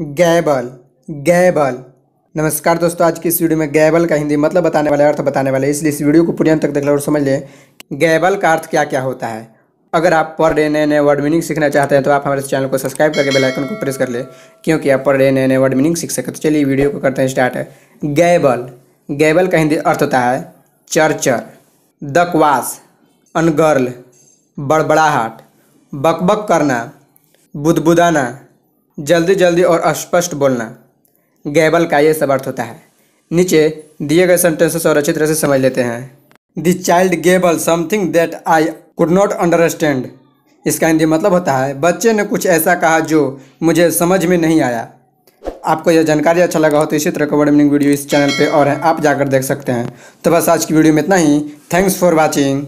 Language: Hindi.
गैबल गैबल नमस्कार दोस्तों आज की इस वीडियो में गैबल का हिंदी मतलब बताने वाले अर्थ बताने वाले इसलिए इस वीडियो को पूरी अंत तक देख लो और समझ लें गैबल का अर्थ क्या क्या होता है अगर आप पर डे नए नए वर्ड मीनिंग सीखना चाहते हैं तो आप हमारे चैनल को सब्सक्राइब करके बेल आइकन को प्रेस कर ले क्योंकि आप पर डे नए नए वर्ड मीनिंग सीख सकते तो चलिए वीडियो को करते हैं स्टार्ट गैबल गैबल का हिंदी अर्थ होता है चरचर दकवास अनगर्ल बड़बड़ाहट बकबक करना बुदबुदाना जल्दी जल्दी और अस्पष्ट बोलना गैबल का ये सब अर्थ होता है नीचे दिए गए सेंटेंसेस और अच्छी तरह से समझ लेते हैं the child gabble something that I could not understand इसका हिंदी मतलब होता है बच्चे ने कुछ ऐसा कहा जो मुझे समझ में नहीं आया आपको यह जानकारी अच्छा लगा हो तो इसी तरह का वर्ड मीनिंग वीडियो इस चैनल पे और है आप जाकर देख सकते हैं तो बस आज की वीडियो में इतना ही थैंक्स फॉर वॉचिंग